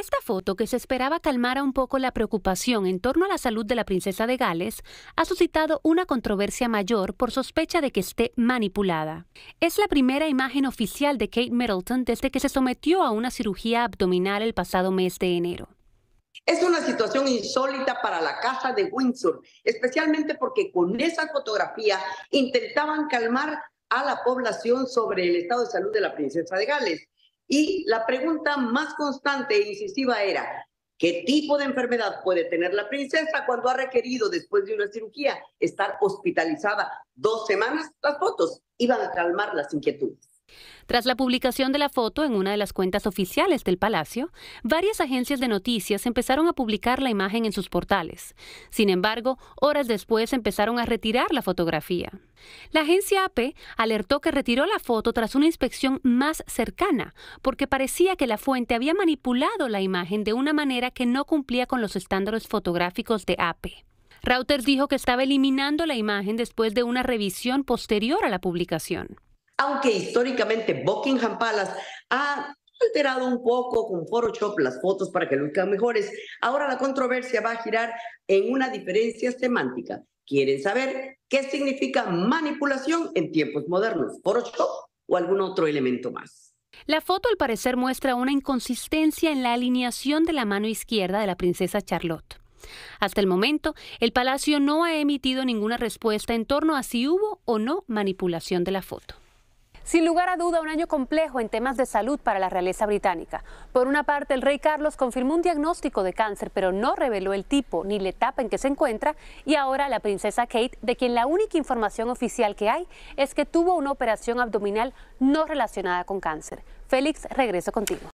Esta foto, que se esperaba calmara un poco la preocupación en torno a la salud de la princesa de Gales, ha suscitado una controversia mayor por sospecha de que esté manipulada. Es la primera imagen oficial de Kate Middleton desde que se sometió a una cirugía abdominal el pasado mes de enero. Es una situación insólita para la Casa de Windsor, especialmente porque con esa fotografía intentaban calmar a la población sobre el estado de salud de la princesa de Gales. Y la pregunta más constante e incisiva era, ¿qué tipo de enfermedad puede tener la princesa cuando ha requerido, después de una cirugía, estar hospitalizada dos semanas? Las fotos iban a calmar las inquietudes. Tras la publicación de la foto en una de las cuentas oficiales del palacio, varias agencias de noticias empezaron a publicar la imagen en sus portales. Sin embargo, horas después empezaron a retirar la fotografía. La agencia AP e alertó que retiró la foto tras una inspección más cercana, porque parecía que la fuente había manipulado la imagen de una manera que no cumplía con los estándares fotográficos de AP. E. Reuters dijo que estaba eliminando la imagen después de una revisión posterior a la publicación aunque históricamente Buckingham Palace ha alterado un poco con Photoshop las fotos para que luzcan mejores, ahora la controversia va a girar en una diferencia semántica. Quieren saber qué significa manipulación en tiempos modernos, Photoshop o algún otro elemento más. La foto al parecer muestra una inconsistencia en la alineación de la mano izquierda de la princesa Charlotte. Hasta el momento, el palacio no ha emitido ninguna respuesta en torno a si hubo o no manipulación de la foto. Sin lugar a duda, un año complejo en temas de salud para la realeza británica. Por una parte, el rey Carlos confirmó un diagnóstico de cáncer, pero no reveló el tipo ni la etapa en que se encuentra, y ahora la princesa Kate, de quien la única información oficial que hay es que tuvo una operación abdominal no relacionada con cáncer. Félix, regreso contigo.